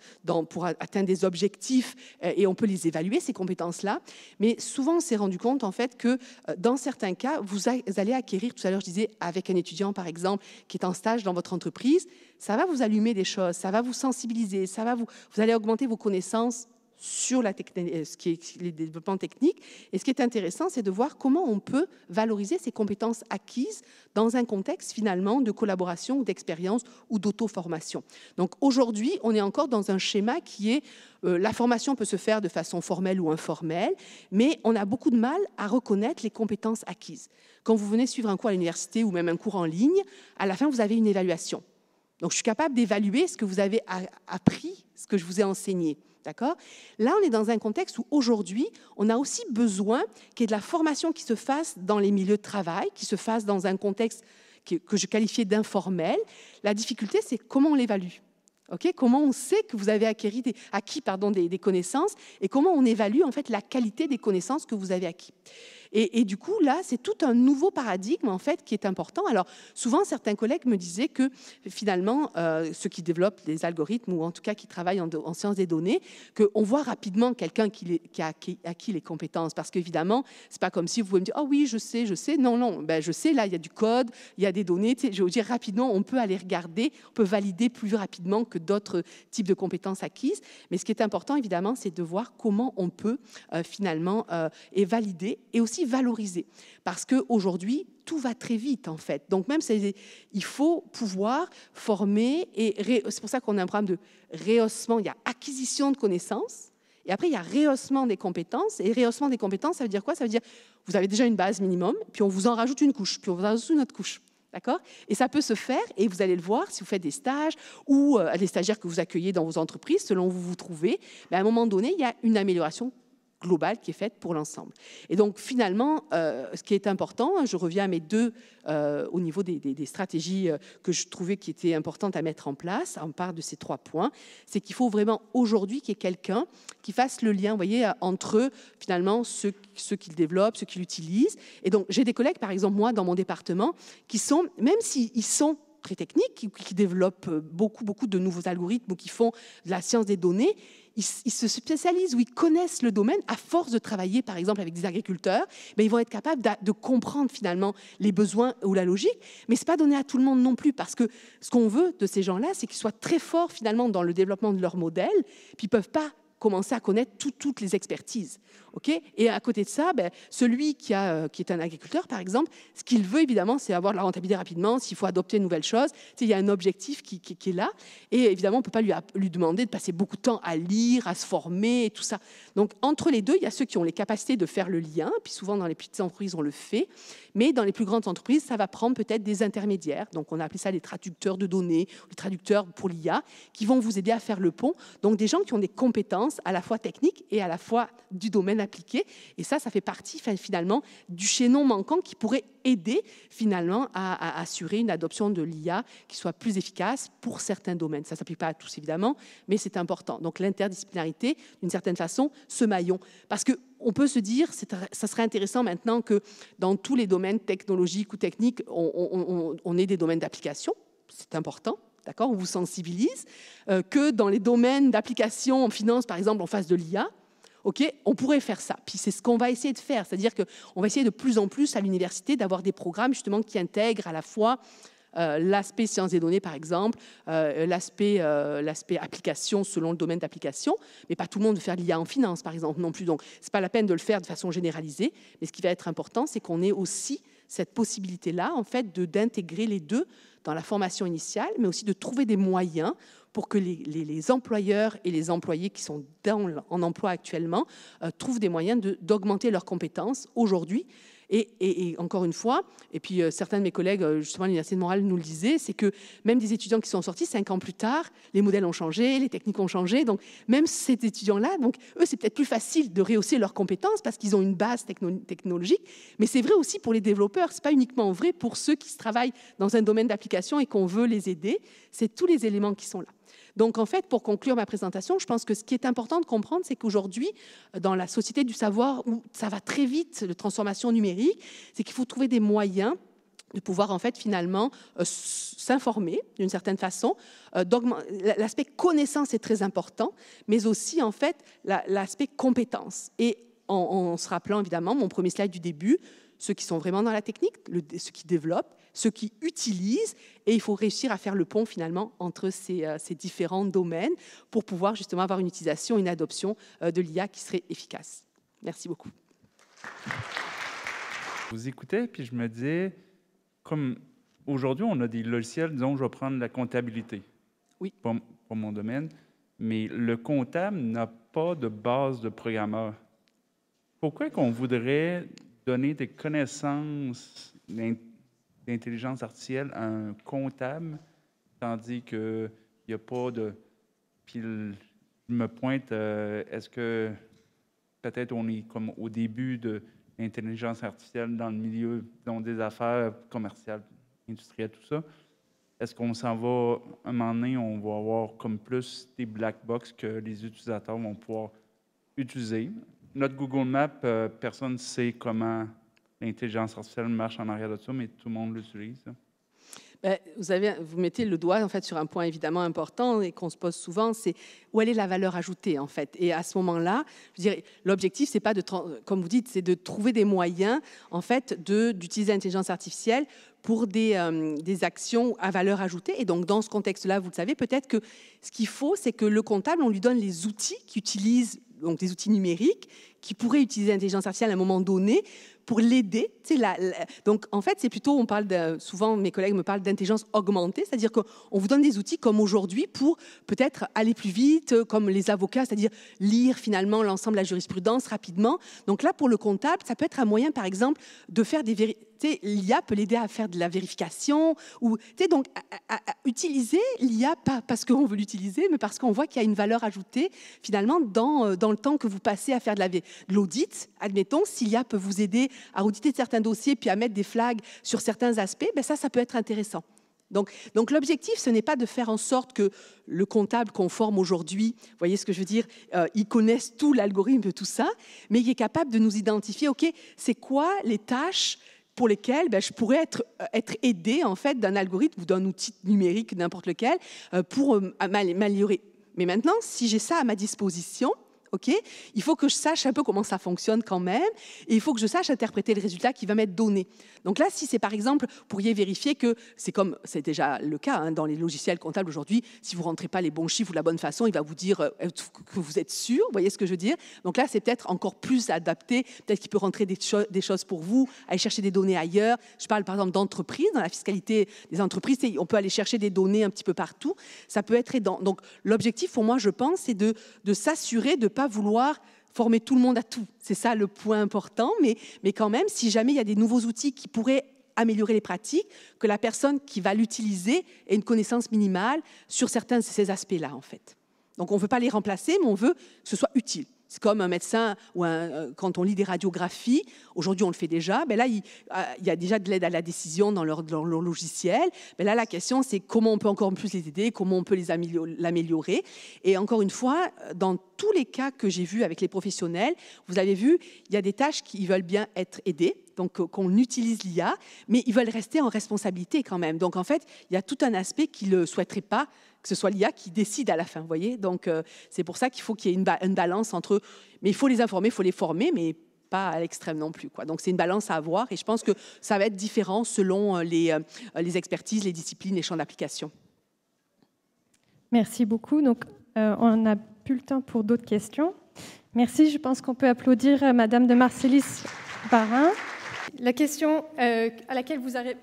pour atteindre des objectifs, et on peut les évaluer, ces compétences-là. Mais souvent, on s'est rendu compte, en fait, que euh, dans certains cas, vous, vous allez acquérir, tout à l'heure je disais, avec un étudiant, par exemple, qui est en stage dans votre entreprise, ça va vous allumer des choses, ça va vous sensibiliser, ça va vous, vous allez augmenter vos connaissances sur la euh, ce qui est les développements techniques. Et ce qui est intéressant, c'est de voir comment on peut valoriser ces compétences acquises dans un contexte finalement de collaboration, d'expérience ou d'auto-formation. Donc aujourd'hui, on est encore dans un schéma qui est euh, la formation peut se faire de façon formelle ou informelle, mais on a beaucoup de mal à reconnaître les compétences acquises. Quand vous venez suivre un cours à l'université ou même un cours en ligne, à la fin, vous avez une évaluation. Donc je suis capable d'évaluer ce que vous avez appris, ce que je vous ai enseigné. Là, on est dans un contexte où aujourd'hui, on a aussi besoin qu'il y ait de la formation qui se fasse dans les milieux de travail, qui se fasse dans un contexte que je qualifiais d'informel. La difficulté, c'est comment on l'évalue. comment on sait que vous avez acquis, des, acquis des, connaissances et comment on évalue en fait la qualité des connaissances que vous avez acquises et, du coup, là, c'est tout un nouveau paradigme, en fait, qui est important. Alors, souvent, certains collègues me disaient que, finalement, euh, ceux qui développent des algorithmes, ou en tout cas qui travaillent en, sciences des données, qu'on voit rapidement quelqu'un qui, a acquis, les compétences. Parce qu'évidemment, c'est pas comme si vous pouvez me dire, ah oui, je sais, je sais. Non, non, ben, je sais, là, il y a du code, il y a des données. Je veux dire, rapidement, on peut aller regarder, on peut valider plus rapidement que d'autres types de compétences acquises. Mais ce qui est important, évidemment, c'est de voir comment on peut euh, finalement euh, et valider et aussi valoriser. Parce qu'aujourd'hui, tout va très vite, en fait. Donc, même, il faut pouvoir former, et c'est pour ça qu'on a un programme de rehaussement. Il y a acquisition de connaissances, et après, il y a rehaussement des compétences. Et rehaussement des compétences, ça veut dire quoi Ça veut dire, vous avez déjà une base minimum, puis on vous en rajoute une couche, puis on vous en rajoute une autre couche. D'accord Et ça peut se faire, et vous allez le voir si vous faites des stages ou euh, des les stagiaires que vous accueillez dans vos entreprises, selon où vous vous trouvez. Mais à un moment donné, il y a une amélioration globale qui est faite pour l'ensemble. Et donc finalement, euh, ce qui est important, hein, je reviens à mes deux euh, au niveau des, stratégies euh, que je trouvais qui étaient importantes à mettre en place, en part de ces trois points, c'est qu'il faut vraiment aujourd'hui qu'il y ait quelqu'un qui fasse le lien, vous voyez, entre finalement ceux, ceux qu'il développe, ceux qu'il utilise. Et donc j'ai des collègues, par exemple moi, dans mon département, qui sont, même s'ils sont très techniques, qui, qui développent beaucoup, beaucoup de nouveaux algorithmes ou qui font de la science des données, ils, se spécialisent ou ils connaissent le domaine à force de travailler, par exemple, avec des agriculteurs. Mais ils vont être capables de, comprendre finalement les besoins ou la logique. Mais ce n'est pas donné à tout le monde non plus, parce que ce qu'on veut de ces gens-là, c'est qu'ils soient très forts finalement dans le développement de leur modèle, puis ils peuvent pas commencer à connaître toutes les expertises. ok et à côté de ça, ben, celui qui, a, euh, qui, est un agriculteur, par exemple, ce qu'il veut évidemment, c'est avoir de la rentabilité rapidement, s'il faut adopter une nouvelle chose, il y a un objectif qui, est là. Et évidemment, on ne peut pas lui, lui, demander de passer beaucoup de temps à lire, à se former, et tout ça. Donc entre les deux, il y a ceux qui ont les capacités de faire le lien, puis souvent dans les petites entreprises, on le fait, mais dans les plus grandes entreprises, ça va prendre peut-être des intermédiaires. Donc on a appelé ça les traducteurs de données, les traducteurs pour l'IA, qui vont vous aider à faire le pont. Donc des gens qui ont des compétences à la fois technique et à la fois du domaine appliqué. Et ça, ça fait partie finalement du chaînon manquant qui pourrait aider finalement à, assurer une adoption de l'IA qui soit plus efficace pour certains domaines. Ça ne s'applique pas à tous évidemment, mais c'est important. Donc l'interdisciplinarité, d'une certaine façon, ce maillon. Parce que on peut se dire, ça serait intéressant maintenant que dans tous les domaines technologiques ou techniques, on, on, on ait des domaines d'application. C'est important D'accord On vous sensibilise euh, que dans les domaines d'application en finance, par exemple, en fasse de l'IA. OK, on pourrait faire ça. Puis c'est ce qu'on va essayer de faire, c'est-à-dire qu'on va essayer de plus en plus à l'université d'avoir des programmes justement qui intègrent à la fois euh, l'aspect sciences des données, par exemple, euh, l'aspect, l'aspect application selon le domaine d'application, mais pas tout le monde veut faire l'IA en finance, par exemple, non plus. Donc, ce n'est pas la peine de le faire de façon généralisée, mais ce qui va être important, c'est qu'on ait aussi cette possibilité-là, en fait, d'intégrer les deux dans la formation initiale, mais aussi de trouver des moyens pour que les, employeurs et les employés qui sont dans, en emploi actuellement euh, trouvent des moyens d'augmenter leurs compétences aujourd'hui et, encore une fois, et puis euh, certains de mes collègues, euh, justement à l'Université de Montréal, nous le disaient, c'est que même des étudiants qui sont sortis cinq ans plus tard, les modèles ont changé, les techniques ont changé. Donc même ces étudiants-là, eux, c'est peut-être plus facile de rehausser leurs compétences parce qu'ils ont une base technologique. Mais c'est vrai aussi pour les développeurs. Ce n'est pas uniquement vrai pour ceux qui travaillent dans un domaine d'application et qu'on veut les aider. C'est tous les éléments qui sont là. Donc en fait, pour conclure ma présentation, je pense que ce qui est important de comprendre, c'est qu'aujourd'hui, euh, dans la société du savoir où ça va très vite, la transformation numérique, c'est qu'il faut trouver des moyens de pouvoir en fait finalement euh, s'informer d'une certaine façon. Euh, l'aspect connaissance est très important, mais aussi en fait l'aspect compétence. Et en, se rappelant évidemment mon premier slide du début, ceux qui sont vraiment dans la technique, ceux qui développent, ceux qui utilisent, et il faut réussir à faire le pont finalement entre ces, euh, différents domaines pour pouvoir justement avoir une utilisation, une adoption euh, de l'IA qui serait efficace. Merci beaucoup. Vous écoutez, puis je me disais, comme aujourd'hui, on a des logiciels, disons, je vais prendre la comptabilité. Oui. Pour, pour mon domaine. Mais le comptable n'a pas de base de programmeur. Pourquoi qu'on voudrait donner des connaissances d'intelligence artificielle à un comptable, tandis qu'il n'y a pas de. Puis il me pointe, euh, est-ce que peut-être on est comme au début de l'intelligence artificielle dans le milieu des affaires commerciales, industrielles, tout ça? Est-ce qu'on s'en va, un moment donné, on va avoir comme plus des black box que les utilisateurs vont pouvoir utiliser? Notre Google Maps, euh, personne ne sait comment l'intelligence artificielle marche en arrière de ça, mais tout le monde l'utilise. Ben, vous, avez, vous mettez le doigt en fait sur un point évidemment important et qu'on se pose souvent, c'est où est la valeur ajoutée en fait. Et à ce moment-là, l'objectif c'est pas de, comme vous dites, c'est de trouver des moyens en fait de d'utiliser l'intelligence artificielle pour des, euh, des, actions à valeur ajoutée. Et donc, dans ce contexte-là, vous le savez, peut-être que ce qu'il faut, c'est que le comptable, on lui donne les outils qu'il utilise, donc des outils numériques, qui pourrait utiliser l'intelligence artificielle à un moment donné pour l'aider. Donc, en fait, c'est plutôt, on parle de, souvent, mes collègues me parlent d'intelligence augmentée, c'est-à-dire qu'on vous donne des outils comme aujourd'hui pour peut-être aller plus vite, comme les avocats, c'est-à-dire lire finalement l'ensemble de la jurisprudence rapidement. Donc là, pour le comptable, ça peut être un moyen, par exemple, de faire des vérités l'IA peut l'aider à faire de la vérification ou donc utiliser l'IA pas parce qu'on veut l'utiliser mais parce qu'on voit qu'il y a une valeur ajoutée finalement dans, euh, le temps que vous passez à faire de la, vérification de l'audit, admettons, s'il y a peut vous aider à auditer certains dossiers puis à mettre des flags sur certains aspects, ben ça, ça peut être intéressant. Donc, l'objectif, ce n'est pas de faire en sorte que le comptable qu'on forme aujourd'hui, voyez ce que je veux dire, euh, il connaisse tout l'algorithme, de tout ça, mais il est capable de nous identifier, OK, c'est quoi les tâches pour lesquelles ben, je pourrais être, euh, être aidé en fait d'un algorithme ou d'un outil numérique, n'importe lequel, euh, pour améliorer. m'améliorer. Mais maintenant, si j'ai ça à ma disposition, ok Il faut que je sache un peu comment ça fonctionne quand même, et il faut que je sache interpréter le résultat qui va m'être donné. Donc là, si c'est par exemple, vous pourriez vérifier que c'est comme c'est déjà le cas hein, dans les logiciels comptables aujourd'hui, si vous rentrez pas les bons chiffres ou la bonne façon, il va vous dire euh, euh, que vous êtes sûr. Vous voyez ce que je veux dire Donc là, c'est peut-être encore plus adapté. Peut-être qu'il peut rentrer des, des, choses pour vous, aller chercher des données ailleurs. Je parle par exemple d'entreprise dans la fiscalité des entreprises, on peut aller chercher des données un petit peu partout. Ça peut être aidant. Donc l'objectif pour moi, je pense, c'est de, de s'assurer de pas vouloir former tout le monde à tout. C'est ça le point important, mais, mais quand même, si jamais il y a des nouveaux outils qui pourraient améliorer les pratiques, que la personne qui va l'utiliser ait une connaissance minimale sur certains de ces aspects-là, en fait. Donc on ne veut pas les remplacer, mais on veut que ce soit utile. C'est comme un médecin ou euh, quand on lit des radiographies, aujourd'hui on le fait déjà, mais ben là euh, il, y a déjà de l'aide à la décision dans leur, logiciel. Mais ben là la question c'est comment on peut encore plus les aider, comment on peut les l'améliorer. Et encore une fois, dans tous les cas que j'ai vus avec les professionnels, vous avez vu, il y a des tâches qui veulent bien être aidées, donc euh, qu'on utilise l'IA, mais ils veulent rester en responsabilité quand même. Donc en fait, il y a tout un aspect qu'ils ne souhaiteraient pas que ce soit l'IA qui décide à la fin, vous voyez. Donc euh, c'est pour ça qu'il faut qu'il y ait une, balance entre, mais il faut les informer, il faut les former, mais pas à l'extrême non plus. Donc c'est une balance à avoir et je pense que ça va être différent selon euh, les, expertises, les disciplines, les champs d'application. Merci beaucoup. Donc on n'a plus le temps pour d'autres questions. Merci. Je pense qu'on peut applaudir Madame de Marcellis Barin. La question euh, à laquelle vous avez,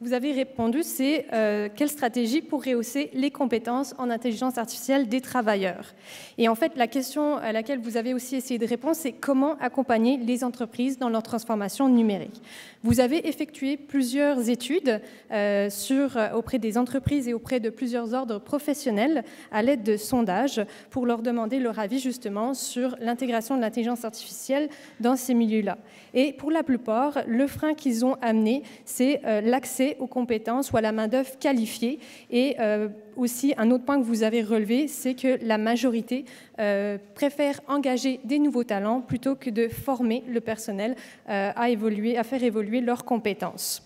vous avez répondu, c'est euh, quelle stratégie pour rehausser les compétences en intelligence artificielle des travailleurs Et en fait, la question à laquelle vous avez aussi essayé de répondre, c'est comment accompagner les entreprises dans leur transformation numérique. Vous avez effectué plusieurs études euh, sur, auprès des entreprises et auprès de plusieurs ordres professionnels à l'aide de sondages pour leur demander leur avis justement sur l'intégration de l'intelligence artificielle dans ces milieux-là. Et pour la plupart, le frein qu'ils ont amené, c'est euh, l'accès aux compétences ou à la main-d'œuvre qualifiée. Et euh, aussi, un autre point que vous avez relevé, c'est que la majorité euh, préfère engager des nouveaux talents plutôt que de former le personnel à, évoluer, à faire évoluer leurs compétences.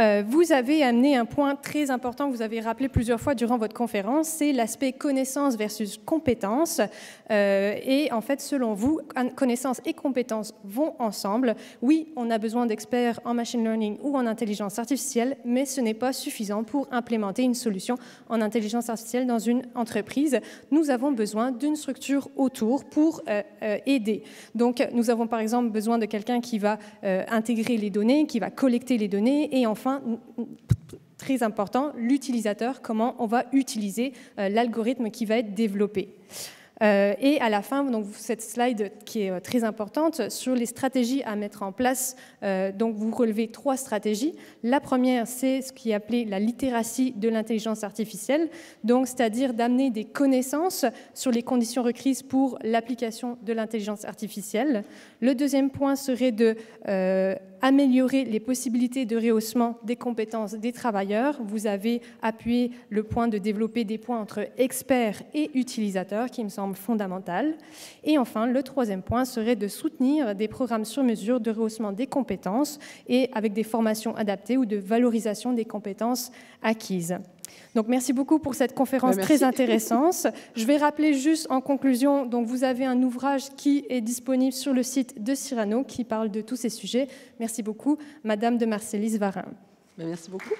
Euh, vous avez amené un point très important que vous avez rappelé plusieurs fois durant votre conférence, c'est l'aspect connaissance versus compétence. Euh, et en fait, selon vous, connaissance et compétence vont ensemble. Oui, on a besoin d'experts en machine learning ou en intelligence artificielle, mais ce n'est pas suffisant pour implémenter une solution en intelligence artificielle dans une entreprise. Nous avons besoin d'une structure autour pour euh, aider. Donc, nous avons par exemple besoin de quelqu'un qui va intégrer les données, qui va collecter les données et enfin très important, l'utilisateur, comment on va utiliser euh, l'algorithme qui va être développé. Euh, et à la fin, donc, cette slide qui est euh, très importante sur les stratégies à mettre en place. donc, vous relevez trois stratégies. La première, c'est ce qui est appelé la littératie de l'intelligence artificielle, donc c'est-à-dire d'amener des connaissances sur les conditions requises pour l'application de l'intelligence artificielle. Le deuxième point serait de améliorer les possibilités de rehaussement des compétences des travailleurs. Vous avez appuyé le point de développer des points entre experts et utilisateurs qui me semble fondamental. Et enfin, le troisième point serait de soutenir des programmes sur mesure de rehaussement des compétences et avec des formations adaptées ou de valorisation des compétences acquises. Donc merci beaucoup pour cette conférence bah, très intéressante. Je vais rappeler juste en conclusion, donc vous avez un ouvrage qui est disponible sur le site de Cyrano qui parle de tous ces sujets. Merci beaucoup, Madame de Marcellis Varin. Bah, merci beaucoup.